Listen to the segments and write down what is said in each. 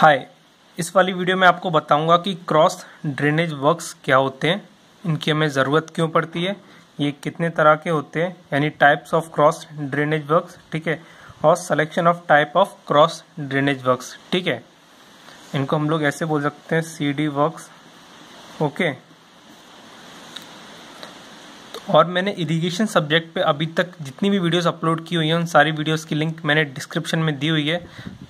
हाय इस वाली वीडियो में आपको बताऊंगा कि क्रॉस ड्रेनेज वर्क्स क्या होते हैं इनकी हमें ज़रूरत क्यों पड़ती है ये कितने तरह के होते हैं यानी types of cross drainage works ठीक है और selection of type of cross drainage works ठीक है इनको हम लोग ऐसे बोल सकते हैं सी डी वर्क्स ओके और मैंने इरिगेशन सब्जेक्ट पे अभी तक जितनी भी वीडियोस अपलोड की हुई हैं उन सारी वीडियोस की लिंक मैंने डिस्क्रिप्शन में दी हुई है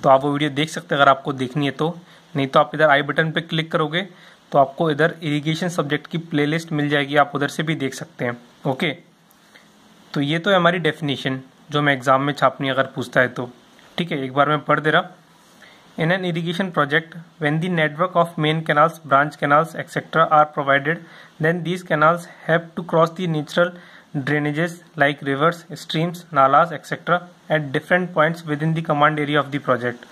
तो आप वो वीडियो देख सकते हैं अगर आपको देखनी है तो नहीं तो आप इधर आई बटन पे क्लिक करोगे तो आपको इधर इरिगेशन सब्जेक्ट की प्लेलिस्ट मिल जाएगी आप उधर से भी देख सकते हैं ओके तो ये तो है हमारी डेफिनेशन जो मैं एग्ज़ाम में छापनी अगर पूछता है तो ठीक है एक बार मैं पढ़ दे रहा In an irrigation project, when the network of main canals, branch canals, etc. are provided, then these canals have to cross the natural drainages like rivers, streams, nalas, etc. at different points within the command area of the project.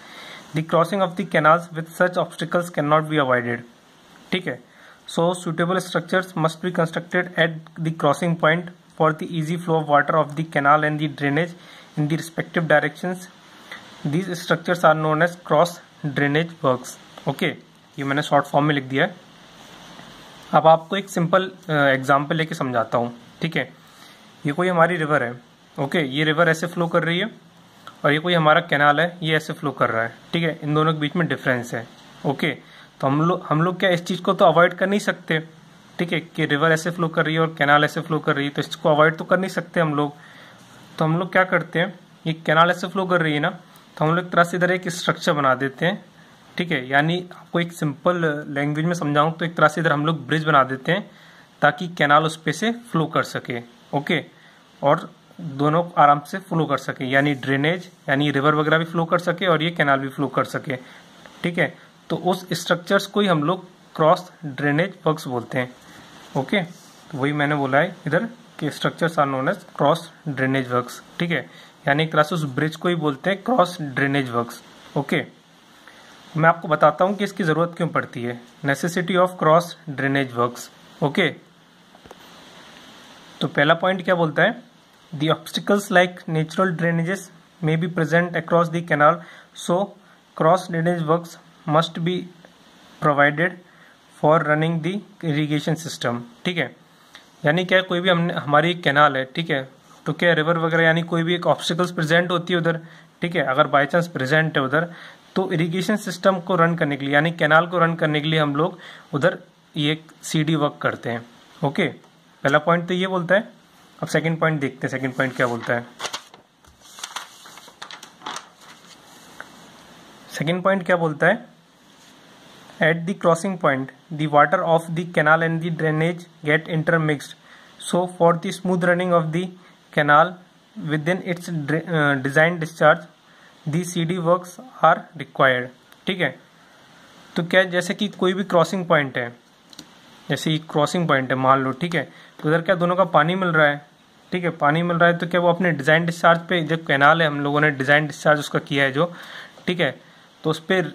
The crossing of the canals with such obstacles cannot be avoided. Okay. So suitable structures must be constructed at the crossing point for the easy flow of water of the canal and the drainage in the respective directions these structures are known as cross drainage works okay ये मैंने short form में लिख दिया है अब आपको एक simple example uh, लेके समझाता हूँ ठीक है ये कोई हमारी रिवर है ओके ये रिवर ऐसे फ्लो कर रही है और ये कोई हमारा कैनाल है ये ऐसे फ्लो कर रहा है ठीक है इन दोनों के बीच में डिफरेंस है ओके तो हम लोग हम लोग क्या इस चीज़ को तो अवॉइड कर नहीं सकते ठीक है कि रिवर ऐसे फ्लो कर रही है और कैनाल ऐसे फ्लो कर रही है तो इसको अवॉइड तो कर नहीं सकते हम लोग तो हम लोग क्या करते हैं ये कैनाल ऐसे फ्लो कर रही है ना तो हम लोग एक तरह से इधर एक स्ट्रक्चर बना देते हैं ठीक है यानी आपको एक सिंपल लैंग्वेज में समझाऊँ तो एक तरह से इधर हम लोग ब्रिज बना देते हैं ताकि कैनाल उस पर से फ्लो कर सके ओके और दोनों आराम से फ्लो कर सके यानी ड्रेनेज यानी रिवर वगैरह भी फ्लो कर सके और ये कैनाल भी फ्लो कर सके ठीक है तो उस स्ट्रक्चर्स को ही हम लोग क्रॉस ड्रेनेज वर्क्स बोलते हैं ओके तो वही मैंने बोला है इधर के structures are known as cross drainage works ठीक है यानी क्रास उस ब्रिज को ही बोलते हैं क्रॉस ड्रेनेज वर्क्स ओके मैं आपको बताता हूँ कि इसकी जरूरत क्यों पड़ती है necessity of cross drainage works okay तो पहला पॉइंट क्या बोलता है the obstacles like natural drainages may be present across the canal so cross drainage work must be provided for running the irrigation system ठीक है यानी क्या कोई भी हमने हमारी एक कैनाल है ठीक है तो क्या रिवर वगैरह यानी कोई भी एक ऑब्स्टिकल्स प्रेजेंट होती है उधर ठीक है अगर बाई चांस प्रेजेंट है उधर तो इरिगेशन सिस्टम को रन करने के लिए यानी कैनाल को रन करने के लिए हम लोग उधर ये एक सी वर्क करते हैं ओके पहला पॉइंट तो ये बोलता है अब सेकेंड पॉइंट देखते हैं सेकेंड पॉइंट क्या बोलता है सेकेंड पॉइंट क्या बोलता है At the crossing point, the water of the canal and the drainage get intermixed. So for the smooth running of the canal within its uh, design discharge, the CD works are required. ठीक है तो क्या जैसे कि कोई भी crossing point है जैसे ये क्रॉसिंग पॉइंट है मान लो ठीक है तो उधर क्या दोनों का पानी मिल रहा है ठीक है पानी मिल रहा है तो क्या वो अपने डिज़ाइन डिस्चार्ज पे जब कैनाल है हम लोगों ने डिज़ाइन डिस्चार्ज उसका किया है जो ठीक है तो उस पर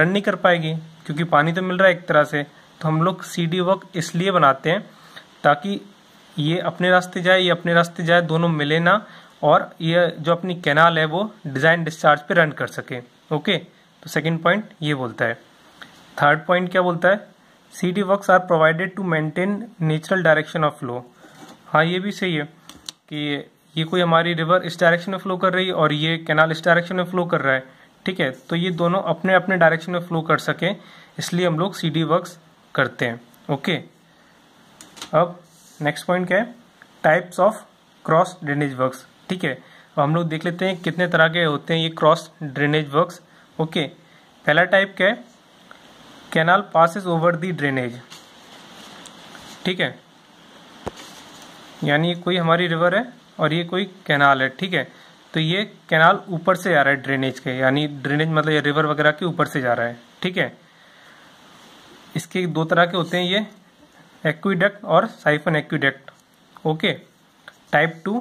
रन नहीं कर पाएगी क्योंकि पानी तो मिल रहा है एक तरह से तो हम लोग डी वर्क इसलिए बनाते हैं ताकि ये अपने रास्ते जाए ये अपने रास्ते जाए दोनों मिले ना और ये जो अपनी कैनाल है वो डिज़ाइन डिस्चार्ज पे रन कर सके ओके तो सेकंड पॉइंट ये बोलता है थर्ड पॉइंट क्या बोलता है C D work are provided to maintain natural direction of flow हाँ ये भी सही है कि ये कोई हमारी रिवर इस डायरेक्शन में फ्लो कर रही है और ये कैनाल इस डायरेक्शन में फ्लो कर रहा है ठीक है तो ये दोनों अपने अपने डायरेक्शन में फ्लो कर सके इसलिए हम लोग सी डी वर्क करते हैं ओके अब नेक्स्ट पॉइंट क्या है types of cross drainage works ठीक है अब हम लोग देख लेते हैं कितने तरह के होते हैं ये क्रॉस ड्रेनेज वर्क्स ओके पहला टाइप क्या है canal passes over the drainage ठीक है यानी कोई हमारी रिवर है और ये कोई कैनाल है ठीक है तो ये कैनाल ऊपर से आ रहा है ड्रेनेज के यानी ड्रेनेज मतलब ये रिवर वगैरह के ऊपर से जा रहा है ठीक है इसके दो तरह के होते हैं ये एक्विडक्ट और siphon aqueduct okay type two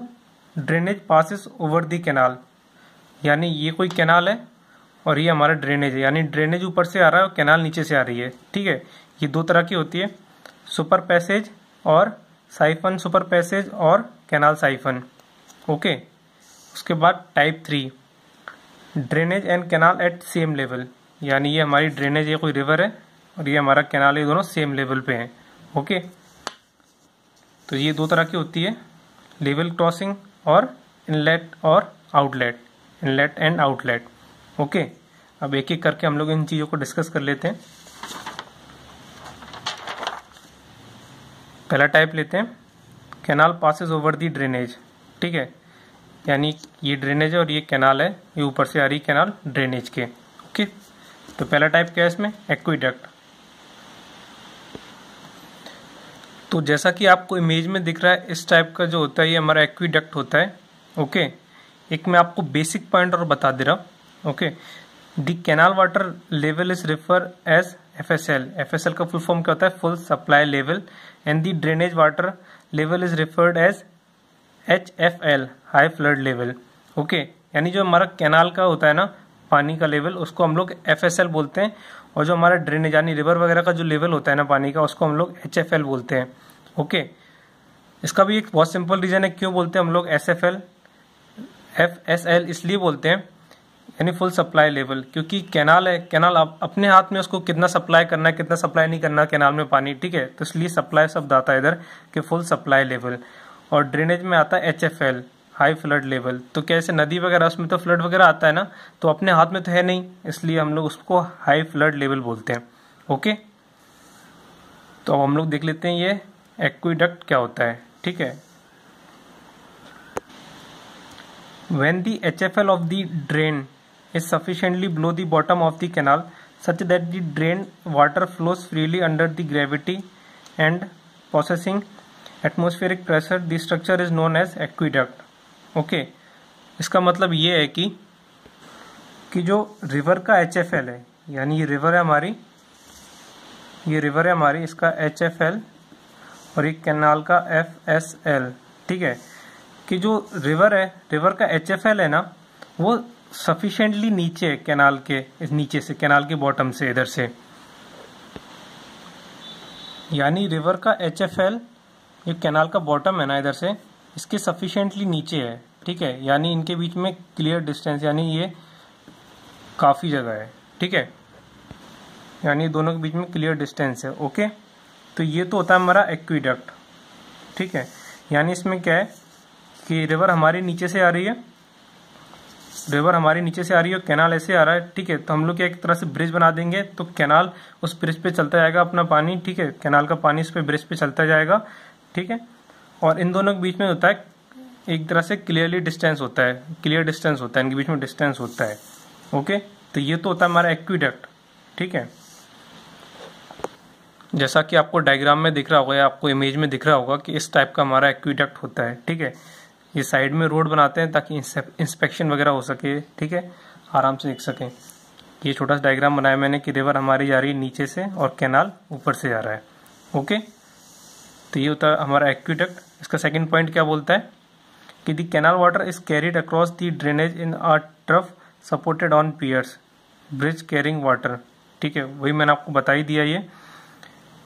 drainage passes over the canal यानी ये कोई कैनाल है और ये हमारा ड्रेनेज है यानी ड्रेनेज ऊपर से आ रहा है और कैनाल नीचे से आ रही है ठीक है ये दो तरह की होती है सुपर पैसेज और साइफन सुपर पैसेज और कैनाल साइफन ओके उसके बाद type three drainage and canal at same level यानी ये हमारी ड्रेनेज ये कोई रिवर है और ये हमारा कैनाल ये दोनों सेम लेवल पे हैं ओके तो ये दो तरह की होती है लेवल क्रॉसिंग और इनलेट और outlet inlet and outlet okay अब एक एक करके हम लोग इन चीज़ों को डिस्कस कर लेते हैं पहला टाइप लेते हैं canal passes over the drainage ठीक है यानी ये ड्रेनेज है और ये कैनाल है ये ऊपर से आ रही कैनाल ड्रेनेज के ओके तो पहला टाइप क्या है इसमें एक्विडक्ट तो जैसा कि आपको इमेज में दिख रहा है इस टाइप का जो होता है ये हमारा एक्विडक्ट होता है ओके एक मैं आपको बेसिक पॉइंट और बता दे रहा okay the canal water level is refer as F S L F S L का फुल फॉर्म क्या होता है full supply level and the drainage water level is referred as H F L high flood level okay यानी जो हमारा canal का होता है ना पानी का लेवल उसको हम लोग एफ एस एल बोलते हैं और जो हमारा ड्रेनेज यानी रिवर वगैरह का जो लेवल होता है ना पानी का उसको हम लोग एच एफ एल बोलते हैं ओके इसका भी एक बहुत सिंपल रीज़न है क्यों बोलते हैं हम लोग S F L F S L इसलिए बोलते हैं यानी फुल सप्लाई लेवल क्योंकि कैनाल है कैनाल आप अपने हाथ में उसको कितना सप्लाई करना है कितना सप्लाई नहीं करना कैनाल में पानी ठीक है तो इसलिए सप्लाई शब्द आता है इधर कि फुल सप्लाई लेवल और ड्रेनेज में आता है एच हाई फ्लड लेवल तो कैसे नदी वगैरह उसमें तो फ्लड वगैरह आता है ना तो अपने हाथ में तो है नहीं इसलिए हम लोग उसको हाई फ्लड लेवल बोलते हैं ओके तो अब हम लोग देख लेते हैं ये एक्विडक्ट क्या होता है ठीक है when the H F L of the drain is sufficiently below the bottom of the canal such that the drain water flows freely under the gravity and processing atmospheric pressure this structure is known as aqueduct okay इसका मतलब ये है कि कि जो river का H F L है यानी ये रिवर है हमारी ये रिवर है हमारी इसका एच एफ एल और एक कैनाल का एफ एस एल ठीक है कि जो रिवर है रिवर का एच एफ एल है ना वो सफिशेंटली नीचे है कैनाल के नीचे से कैनाल के बॉटम से इधर से यानी रिवर का एच एफ एल ये कैनाल का बॉटम है ना इधर से इसके सफिशेंटली नीचे है ठीक है यानी इनके बीच में क्लियर डिस्टेंस यानी ये काफ़ी जगह है ठीक है यानी दोनों के बीच में क्लियर डिस्टेंस है ओके तो ये तो होता है हमारा एक्विडक्ट ठीक है यानी इसमें क्या है कि रिवर हमारे नीचे से आ रही है रिवर हमारे नीचे से आ रही है और कैनाल ऐसे आ रहा है ठीक है तो हम लोग क्या एक तरह से ब्रिज बना देंगे तो कैनाल उस ब्रिज पे चलता जाएगा अपना पानी ठीक है कैनाल का पानी उस पर ब्रिज पे चलता जाएगा ठीक है और इन दोनों के बीच में होता है एक तरह से क्लियरली डिस्टेंस होता है क्लियर डिस्टेंस होता है इनके बीच में डिस्टेंस होता है ओके तो ये तो होता है हमारा एक्विडक्ट ठीक है जैसा कि आपको डायग्राम में दिख रहा होगा या आपको इमेज में दिख रहा होगा कि इस टाइप का हमारा एक्विडक्ट होता है ठीक है ये साइड में रोड बनाते हैं ताकि इंस्पेक्शन वगैरह हो सके ठीक है आराम से देख सकें ये छोटा सा डायग्राम बनाया मैंने कि रिवर हमारी जा रही है नीचे से और कैनाल ऊपर से जा रहा है ओके तो ये होता है हमारा एक्विडक्ट इसका सेकेंड पॉइंट क्या बोलता है कि the canal water is carried across the drainage in a trough supported on piers bridge carrying water ठीक है वही मैंने आपको बता ही दिया ये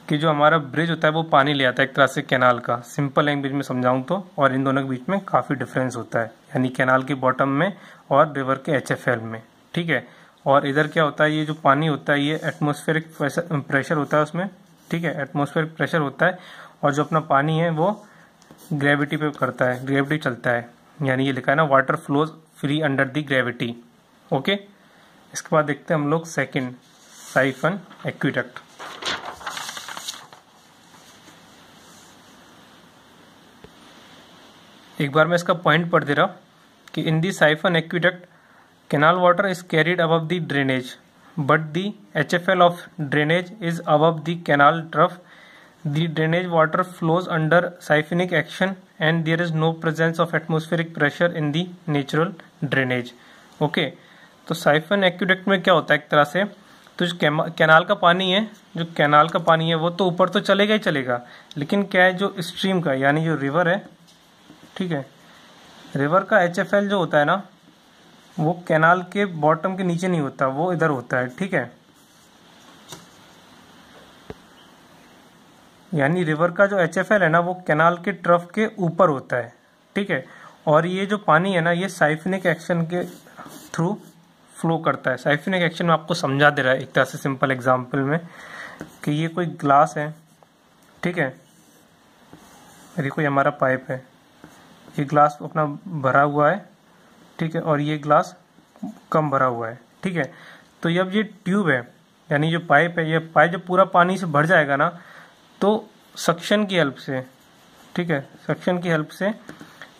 कि जो हमारा ब्रिज होता है वो पानी ले आता है एक तरह से कैनाल का सिंपल लैंग्वेज में समझाऊं तो और इन दोनों के बीच में काफ़ी डिफरेंस होता है यानी कैनाल के बॉटम में और रिवर के एच में ठीक है और इधर क्या होता है ये जो पानी होता है ये एटमोसफेरिक प्रेशर होता है उसमें ठीक है एटमोस्फेरिक प्रेशर होता है और जो अपना पानी है वो ग्रेविटी पे करता है ग्रेविटी चलता है यानी ये लिखा है ना water flows free under the gravity okay इसके बाद देखते हैं हम लोग सेकेंड साइफन एक्विडक्ट एक बार मैं इसका पॉइंट पढ़ दे रहा कि in the siphon aqueduct canal water is carried above the drainage but the H F L of drainage is above the canal trough The drainage water flows under siphonic action and there is no presence of atmospheric pressure in the natural drainage. Okay, तो siphon aqueduct में क्या होता है एक तरह से तो जो कैनाल का पानी है जो कैनाल का पानी है वो तो ऊपर तो चलेगा ही चलेगा लेकिन क्या है जो स्ट्रीम का यानी जो रिवर है ठीक है रिवर का एच जो होता है ना वो कैनाल के बॉटम के नीचे नहीं होता वो इधर होता है ठीक है यानी रिवर का जो एच है ना वो कैनाल के ट्रफ के ऊपर होता है ठीक है और ये जो पानी है ना ये साइफनिक एक्शन के थ्रू फ्लो करता है साइफनिक एक्शन में आपको समझा दे रहा है एक तरह से सिंपल एग्जाम्पल में कि ये कोई ग्लास है ठीक है ये कोई हमारा पाइप है ये ग्लास अपना भरा हुआ है ठीक है और ये ग्लास कम भरा हुआ है ठीक है तो ये अब ये ट्यूब है यानी जो पाइप है ये पाइप जब पूरा पानी से भर जाएगा ना तो सक्शन की हेल्प से ठीक है सक्शन की हेल्प से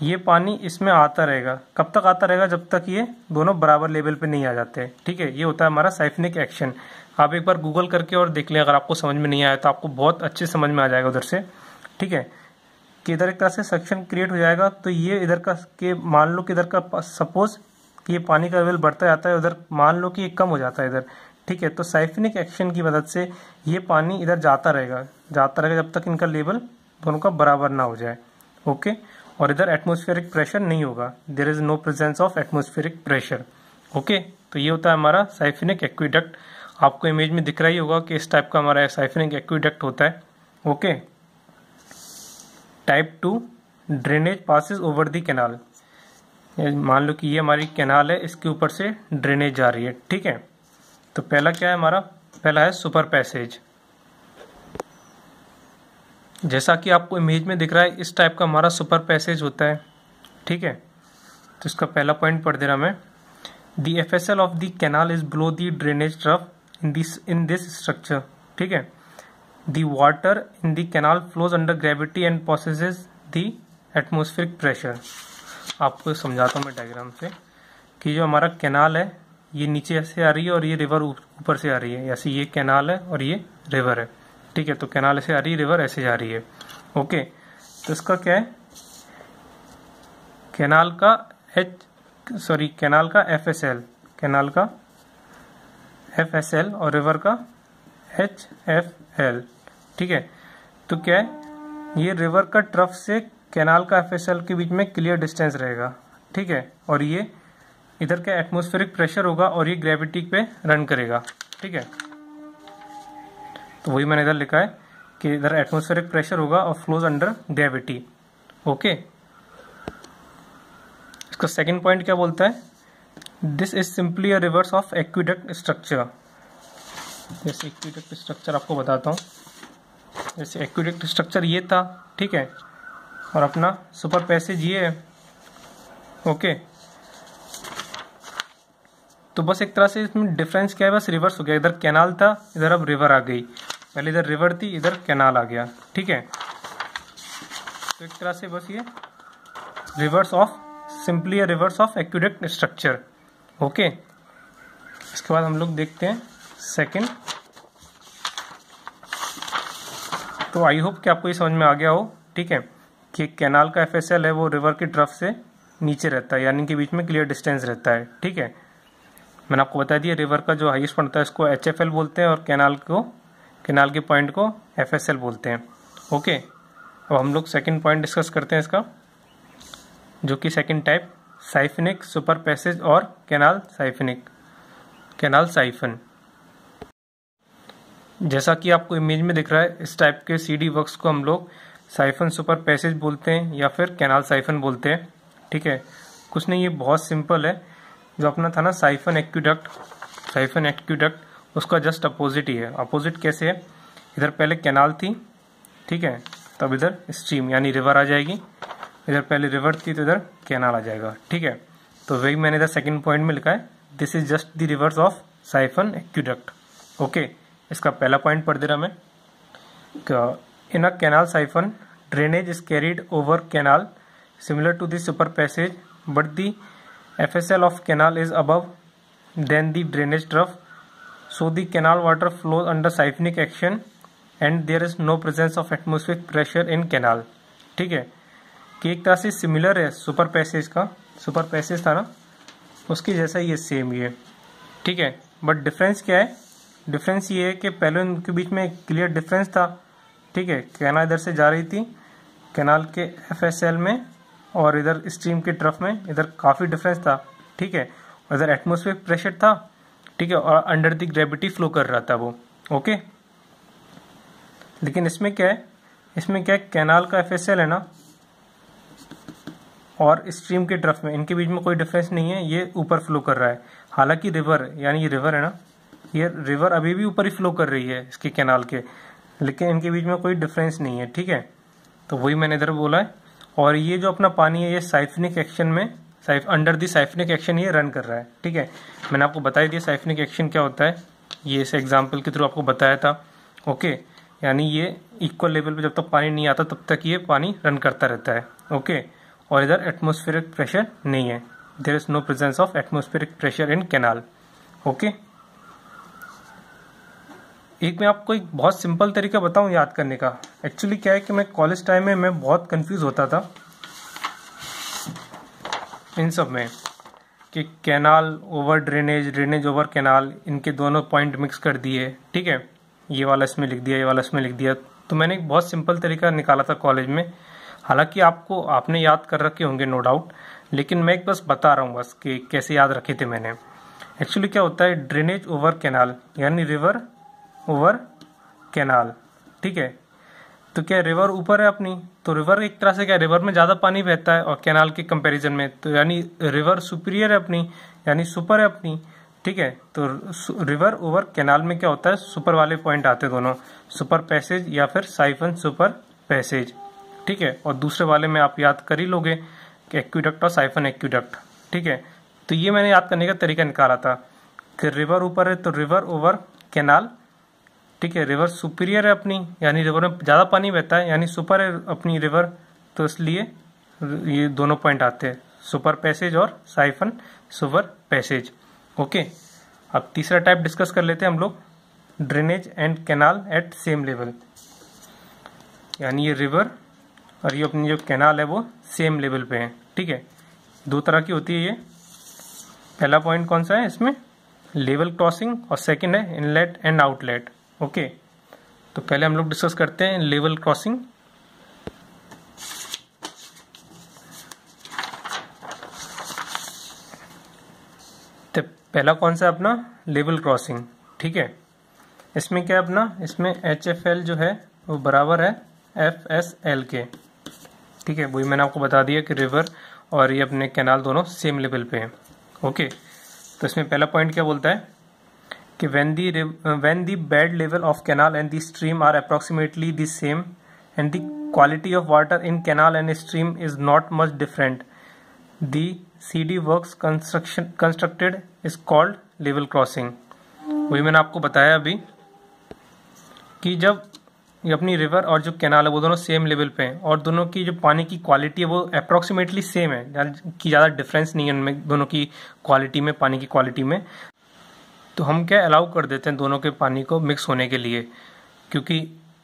ये पानी इसमें आता रहेगा कब तक आता रहेगा जब तक ये दोनों बराबर लेवल पे नहीं आ जाते ठीक है ये होता है हमारा साइफनिक एक्शन आप एक बार गूगल करके और देख लें अगर आपको समझ में नहीं आया तो आपको बहुत अच्छे समझ में आ जाएगा उधर से ठीक है कि इधर एक तरह से सक्शन क्रिएट हो जाएगा तो ये इधर का के मान लो कि इधर का सपोज कि ये पानी का लेवल बढ़ता जाता है उधर मान लो कि ये कम हो जाता है इधर ठीक है तो साइफनिक एक्शन की मदद से ये पानी इधर जाता रहेगा जाता रहेगा जब तक इनका लेवल दोनों का बराबर ना हो जाए ओके और इधर एटमोस्फेरिक प्रेशर नहीं होगा there is no presence of atmospheric pressure okay तो ये होता है हमारा साइफिनिक एक्विडक्ट आपको इमेज में दिख रहा ही होगा कि इस टाइप का हमारा साइफिनिक एक्विडक्ट होता है okay type two drainage passes over the canal मान लो कि ये हमारी कैनाल है इसके ऊपर से ड्रेनेज जा रही है ठीक है तो पहला क्या है हमारा पहला है सुपर पैसेज जैसा कि आपको इमेज में दिख रहा है इस टाइप का हमारा सुपर पैसेज होता है ठीक है तो इसका पहला पॉइंट पढ़ दे रहा मैं the F S L of the canal is below the drainage trough in this in this structure ठीक है the water in the canal flows under gravity and process the atmospheric pressure आपको समझाता हूँ मैं डायग्राम से कि जो हमारा कैनाल है ये नीचे से आ रही है और ये रिवर ऊपर से आ रही है ऐसे ये कैनाल है और ये रिवर है ठीक है तो कैनाल ऐसे आ रही है रिवर ऐसे जा रही है ओके तो इसका क्या है कैनाल का एच सॉरी कैनाल का एफ एस एल कैनाल का एफ एस एल और रिवर का एच एफ एल ठीक है तो क्या है ये रिवर का ट्रफ से कैनाल का एफ एस एल के बीच में क्लियर डिस्टेंस रहेगा ठीक है और ये इधर का एटमोस्फेरिक प्रेशर होगा और ये ग्रेविटी पे रन करेगा ठीक है तो वही मैंने इधर लिखा है कि इधर एटमोस्फेरिक प्रेशर होगा और फ्लोज अंडर ग्रेविटी ओके इसका सेकेंड पॉइंट क्या बोलता है this is simply a reverse of aqueduct structure जैसे एक्विडक्ट स्ट्रक्चर आपको बताता हूँ जैसे एक्विडक्ट स्ट्रक्चर ये था ठीक है और अपना सुपर पैसेज ये है ओके तो बस एक तरह से इसमें डिफरेंस क्या है बस रिवर्स हो गया इधर कैनाल था इधर अब रिवर आ गई पहले इधर रिवर थी इधर कैनाल आ गया ठीक है तो एक तरह से बस ये reverse of simply reverse of aqueduct structure okay इसके बाद हम लोग देखते हैं सेकंड तो आई होप कि आपको ये समझ में आ गया हो ठीक है कि कैनाल का एफ है वो रिवर की ड्रफ से नीचे रहता है यानी कि बीच में क्लियर डिस्टेंस रहता है ठीक है मैंने आपको बता दिया रिवर का जो हाइस्ट बनता है इसको एच बोलते हैं और कैनाल को किनाल के पॉइंट को एफ बोलते हैं ओके अब हम लोग सेकेंड पॉइंट डिस्कस करते हैं इसका जो कि second type siphonic super passage और कैनाल साइफिनिक कैनाल साइफन जैसा कि आपको इमेज में दिख रहा है इस टाइप के सीडी वर्क्स को हम लोग साइफन सुपर पैसेज बोलते हैं या फिर कैनाल साइफन बोलते हैं ठीक है कुछ नहीं ये बहुत सिंपल है जो अपना था ना साइफन एक्यूडक्ट साइफन एक्यूडक्ट उसका जस्ट अपोजिट ही है अपोजिट कैसे है इधर पहले कैनाल थी ठीक है तब इधर स्ट्रीम यानी रिवर आ जाएगी इधर पहले रिवर थी तो इधर कैनाल आ जाएगा ठीक है तो वही मैंने इधर सेकंड पॉइंट में लिखा है this is just the reverse of siphon aqueduct okay इसका पहला पॉइंट पढ़ दे रहा मैं in a canal siphon drainage is carried over canal similar to this super passage but the F S L of canal is above then the drainage trough so the canal water flows under siphonic action and there is no presence of atmospheric pressure in canal ठीक है कि एक तरह से similar है super passage का super passage था ना उसके जैसा ये सेम ये ठीक है बट डिफरेंस क्या है डिफरेंस ये है कि पहले उनके बीच में क्लियर डिफरेंस था ठीक है कैना इधर से जा रही थी कैनाल के एफ एस एल में और इधर स्ट्रीम के ट्रफ में इधर काफ़ी डिफरेंस था ठीक है इधर एटमोसफिक प्रेशर था ठीक है और अंडर द ग्रेविटी फ्लो कर रहा था वो ओके लेकिन इसमें क्या है इसमें क्या है कैनाल का एफ है ना और स्ट्रीम के ड्रफ में इनके बीच में कोई डिफरेंस नहीं है ये ऊपर फ्लो कर रहा है हालांकि रिवर यानी ये रिवर है ना ये रिवर अभी भी ऊपर ही फ्लो कर रही है इसके कैनाल के लेकिन इनके बीच में कोई डिफरेंस नहीं है ठीक है तो वही मैंने इधर बोला है और ये जो अपना पानी है ये साइफनिक एक्शन में साइफ अंडर दी साइफनिक एक्शन ये रन कर रहा है ठीक है मैंने आपको बताई दिया साइफनिक एक्शन क्या होता है ये इस एग्जाम्पल के थ्रू आपको बताया था ओके यानी ये इक्वल लेवल पे जब तक पानी नहीं आता तब तक ये पानी रन करता रहता है ओके और इधर एटमोस्फेरिक प्रेशर नहीं है there is no presence of atmospheric pressure in canal okay एक मैं आपको एक बहुत सिंपल तरीका बताऊं याद करने का एक्चुअली क्या है कि मैं कॉलेज टाइम में मैं बहुत कंफ्यूज होता था इन सब में कि canal over drainage drainage over canal इनके दोनों पॉइंट मिक्स कर दिए ठीक है ये वाला इसमें लिख दिया ये वाला इसमें लिख दिया तो मैंने एक बहुत सिंपल तरीका निकाला था कॉलेज में हालांकि आपको आपने याद कर रखे होंगे नो डाउट लेकिन मैं एक बस बता रहा हूँ बस कि कैसे याद रखे थे मैंने एक्चुअली क्या होता है ड्रेनेज ओवर कैनाल यानी रिवर ओवर कैनाल ठीक है तो क्या रिवर ऊपर है अपनी तो रिवर एक तरह से क्या रिवर में ज़्यादा पानी बहता है और कैनाल के कंपैरिजन में तो यानी रिवर सुपीरियर है अपनी यानी सुपर है अपनी ठीक है तो रिवर ओवर कैनाल में क्या होता है सुपर वाले पॉइंट आते दोनों सुपर पैसेज या फिर साइफन सुपर पैसेज ठीक है और दूसरे वाले में आप याद कर ही लोगे एक्यूडक्ट और साइफन एक्यूडक्ट ठीक है तो ये मैंने याद करने का तरीका निकाला था कि रिवर ऊपर है तो रिवर ओवर कैनाल ठीक है रिवर सुपीरियर है अपनी यानी रिवर में ज़्यादा पानी बहता है यानी सुपर है अपनी रिवर तो इसलिए ये दोनों पॉइंट आते हैं सुपर पैसेज और साइफन सुपर पैसेज ओके अब तीसरा टाइप डिस्कस कर लेते हैं हम लोग drainage and canal at same level यानी ये रिवर और ये अपनी जो कैनाल है वो सेम लेवल पे है ठीक है दो तरह की होती है ये पहला पॉइंट कौन सा है इसमें लेवल क्रॉसिंग और सेकंड है इनलेट एंड आउटलेट ओके तो पहले हम लोग डिस्कस करते हैं लेवल क्रॉसिंग तो पहला कौन सा अपना लेवल क्रॉसिंग ठीक है इसमें क्या अपना इसमें एच एफ एल जो है वो बराबर है एफ एस एल के ठीक है वही मैंने आपको बता दिया कि रिवर और ये अपने कैनाल दोनों सेम लेवल पे हैं ओके तो इसमें पहला पॉइंट क्या बोलता है कि when the when the bed level of canal and the stream are approximately the same and the quality of water in canal and stream is not much different the C D work construction constructed is called level crossing वही मैंने आपको बताया अभी कि जब ये अपनी river और जो कैनाल है वो दोनों सेम लेवल पे हैं और दोनों की जो पानी की क्वालिटी है वो अप्रोक्सीमेटली सेम है कि ज़्यादा डिफरेंस नहीं है उनमें दोनों की क्वालिटी में पानी की क्वालिटी में तो हम क्या अलाउ कर देते हैं दोनों के पानी को मिक्स होने के लिए क्योंकि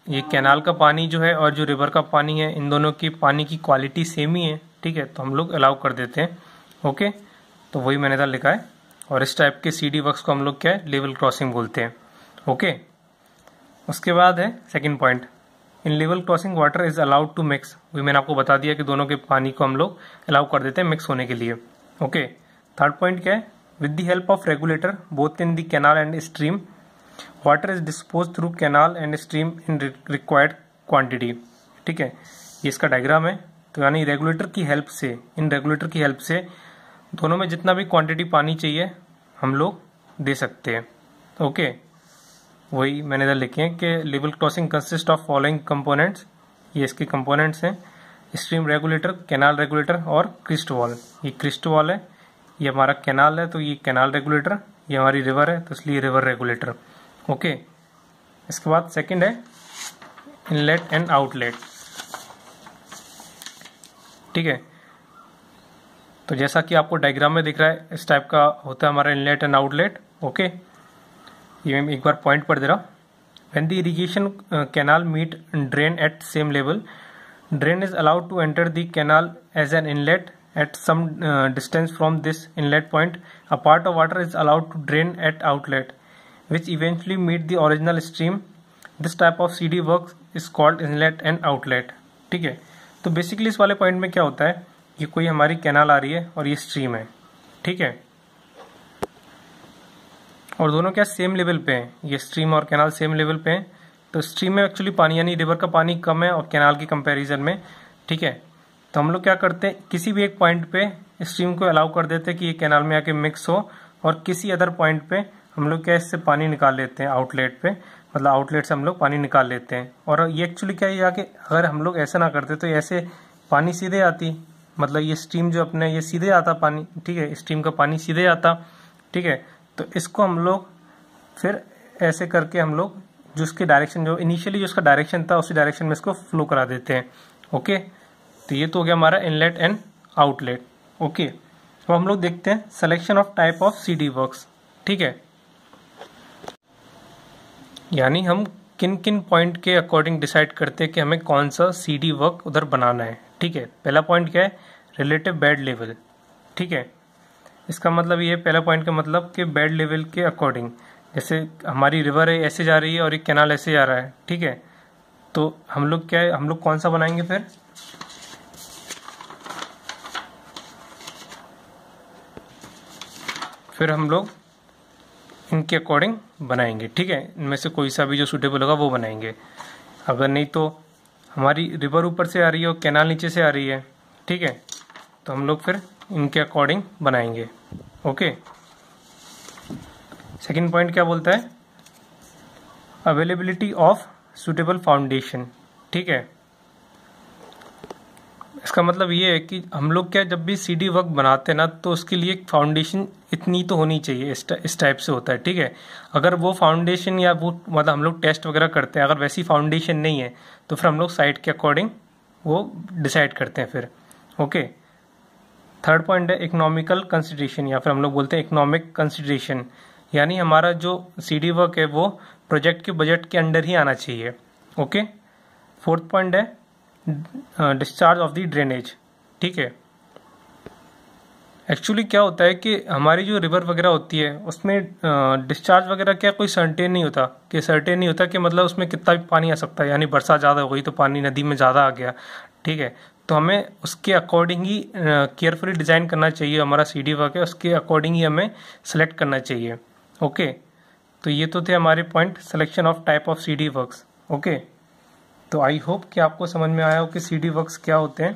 ये कैनाल का पानी जो है और जो रिवर का पानी है इन दोनों की पानी की क्वालिटी सेम ही है ठीक है तो हम लोग अलाउ कर देते हैं ओके तो वही मैंने था लिखा है और इस टाइप के सी डी वर्क्स को हम लोग क्या है लेवल क्रॉसिंग बोलते हैं ओके उसके बाद है second point in level crossing water is allowed to mix वही मैंने आपको बता दिया कि दोनों के पानी को हम लोग अलाउ कर देते हैं मिक्स होने के लिए ओके थर्ड पॉइंट क्या है With the help of regulator both in the canal and stream, water is dispose through canal and stream in required quantity ठीक है ये इसका डायग्राम है तो यानी रेगुलेटर की हेल्प से इन रेगुलेटर की हेल्प से दोनों में जितना भी क्वांटिटी पानी चाहिए हम लोग दे सकते हैं ओके वही मैंने इधर लिखे हैं कि level crossing consist of following components ये इसके कंपोनेंट्स हैं स्ट्रीम रेगुलेटर कैनाल रेगुलेटर और क्रिस्ट वॉल ये क्रिस्ट वॉल है ये हमारा कैनाल है तो ये कैनाल रेगुलेटर ये हमारी रिवर है तो इसलिए रिवर रेगुलेटर ओके इसके बाद सेकंड है इनलेट एंड आउटलेट ठीक है तो जैसा कि आपको डायग्राम में दिख रहा है इस टाइप का होता है हमारा इनलेट एंड आउटलेट ओके ये मैं एक बार पॉइंट पर दे रहा when the irrigation canal meet drain at same level drain is allowed to enter the canal as an inlet at some uh, distance from this inlet point, a part of water is allowed to drain at outlet, which eventually meet the original stream. This type of CD work is called inlet and outlet. theek hai to basically is wale point mein kya hota hai ki koi hamari canal aa rahi hai aur ye stream hai theek hai और दोनों क्या same level पे हैं ये stream और canal same level पे हैं तो स्ट्रीम में एक्चुअली पानी यानी रिवर का पानी कम है और कैनाल के कंपैरिजन में ठीक है तो हम लोग क्या करते हैं किसी भी एक पॉइंट पे स्ट्रीम को अलाउ कर देते हैं कि ये कैनाल में आके मिक्स हो और किसी अदर पॉइंट पे हम लोग क्या इससे पानी निकाल लेते हैं आउटलेट पे मतलब आउटलेट से हम लोग पानी निकाल लेते हैं और ये एक्चुअली क्या है कि अगर हम लोग ऐसा ना करते तो ऐसे पानी सीधे आती मतलब ये स्टीम जो अपने ये सीधे आता पानी ठीक है स्टीम का पानी सीधे आता ठीक है तो इसको हम लोग फिर ऐसे करके हम लोग जिसके डायरेक्शन जो इनिशियली जो उसका डायरेक्शन था उसी डायरेक्शन में इसको फ्लो करा देते हैं ओके तो ये तो हो गया हमारा इनलेट एंड आउटलेट ओके तो हम लोग देखते हैं selection of type of C D work ठीक है यानी हम किन किन पॉइंट के अकॉर्डिंग डिसाइड करते हैं कि हमें कौन सा सी डी वर्क उधर बनाना है ठीक है पहला पॉइंट क्या है रिलेटिव बेड लेवल ठीक है इसका मतलब ये पहला पॉइंट का मतलब कि बेड लेवल के अकॉर्डिंग जैसे हमारी रिवर है ऐसे जा रही है और एक कैनाल ऐसे जा रहा है ठीक है तो हम लोग क्या है हम लोग कौन सा बनाएंगे फिर फिर हम लोग इनके अकॉर्डिंग बनाएंगे ठीक है इनमें से कोई सा भी जो सूटेबल होगा वो बनाएंगे अगर नहीं तो हमारी रिवर ऊपर से आ रही है और कैनाल नीचे से आ रही है ठीक है तो हम लोग फिर इनके अकॉर्डिंग बनाएंगे ओके सेकेंड पॉइंट क्या बोलता है अवेलेबिलिटी ऑफ सूटेबल फाउंडेशन ठीक है इसका मतलब ये है कि हम लोग क्या जब भी सी डी वर्क बनाते हैं ना तो उसके लिए एक फाउंडेशन इतनी तो होनी चाहिए इस इस टाइप से होता है ठीक है अगर वो फाउंडेशन या वो मतलब हम लोग टेस्ट वगैरह करते हैं अगर वैसी फाउंडेशन नहीं है तो फिर हम लोग साइट के अकॉर्डिंग वो डिसाइड करते हैं फिर ओके थर्ड पॉइंट है इकोनॉमिकल कंसिड्रेशन या फिर हम लोग बोलते हैं इकोनॉमिक कंसिड्रेशन यानी हमारा जो सी डी वर्क है वो प्रोजेक्ट के बजट के अंडर ही आना चाहिए ओके फोर्थ पॉइंट है डिस्चार्ज ऑफ द ड्रेनेज ठीक है एक्चुअली क्या होता है कि हमारी जो रिवर वगैरह होती है उसमें डिस्चार्ज uh, वगैरह क्या कोई सर्टेन नहीं होता कि सर्टेन नहीं होता कि मतलब उसमें कितना भी पानी आ सकता है यानी बरसात ज़्यादा हो गई तो पानी नदी में ज़्यादा आ गया ठीक है तो हमें उसके अकॉर्डिंग ही केयरफुली uh, डिज़ाइन करना चाहिए हमारा सी डी वगैरह उसके अकॉर्डिंग ही हमें सेलेक्ट करना चाहिए ओके तो ये तो थे हमारे point selection of type of C D works okay तो आई होप कि आपको समझ में आया हो कि सी डी वर्क्स क्या होते हैं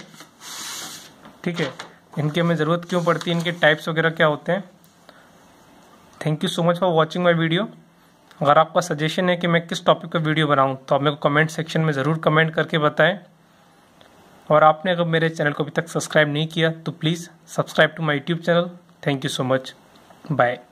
ठीक है इनके हमें ज़रूरत क्यों पड़ती है इनके टाइप्स वगैरह क्या होते हैं thank you so much for watching my video अगर आपका सजेशन है कि मैं किस टॉपिक पर वीडियो बनाऊँ तो आप मेरे को कमेंट सेक्शन में ज़रूर कमेंट करके बताएं और आपने अगर मेरे चैनल को अभी तक सब्सक्राइब नहीं किया तो please subscribe to my YouTube channel thank you so much bye